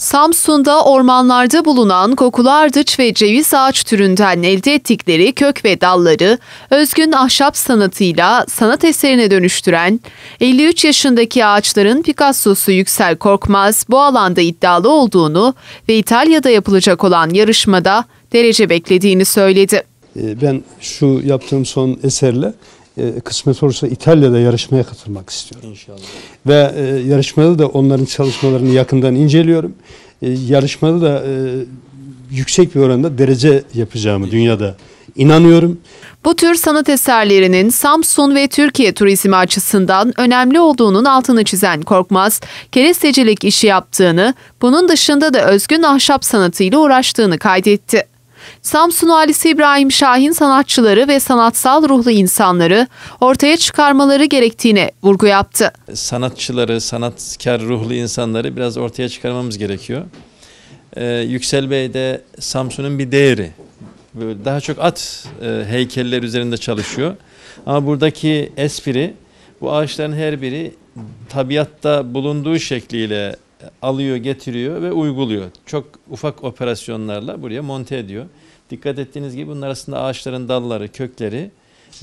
Samsun'da ormanlarda bulunan kokulardıç ve ceviz ağaç türünden elde ettikleri kök ve dalları özgün ahşap sanatıyla sanat eserine dönüştüren 53 yaşındaki ağaçların Picasso'su Yüksel Korkmaz bu alanda iddialı olduğunu ve İtalya'da yapılacak olan yarışmada derece beklediğini söyledi. Ee, ben şu yaptığım son eserle e, kısmet olursa İtalya'da yarışmaya katılmak istiyorum. İnşallah. Ve e, yarışmada da onların çalışmalarını yakından inceliyorum. E, yarışmada da e, yüksek bir oranda derece yapacağımı dünyada inanıyorum. Bu tür sanat eserlerinin Samsun ve Türkiye turizmi açısından önemli olduğunun altını çizen Korkmaz, kerestecilik işi yaptığını, bunun dışında da özgün ahşap sanatıyla uğraştığını kaydetti. Samsun valisi İbrahim Şahin sanatçıları ve sanatsal ruhlu insanları ortaya çıkarmaları gerektiğine vurgu yaptı. Sanatçıları, sanatkar ruhlu insanları biraz ortaya çıkarmamız gerekiyor. Ee, Yüksel Bey de Samsun'un bir değeri. Böyle daha çok at e, heykeller üzerinde çalışıyor. Ama buradaki espri bu ağaçların her biri tabiatta bulunduğu şekliyle alıyor, getiriyor ve uyguluyor. Çok ufak operasyonlarla buraya monte ediyor. Dikkat ettiğiniz gibi bunlar arasında ağaçların dalları, kökleri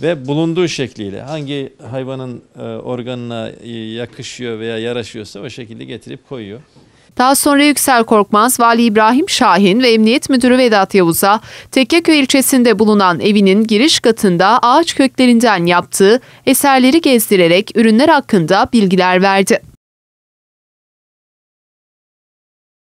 ve bulunduğu şekliyle hangi hayvanın e, organına e, yakışıyor veya yaraşıyorsa o şekilde getirip koyuyor. Daha sonra Yüksel Korkmaz, Vali İbrahim Şahin ve Emniyet Müdürü Vedat Yavuz'a Tekkeköy ilçesinde bulunan evinin giriş katında ağaç köklerinden yaptığı eserleri gezdirerek ürünler hakkında bilgiler verdi.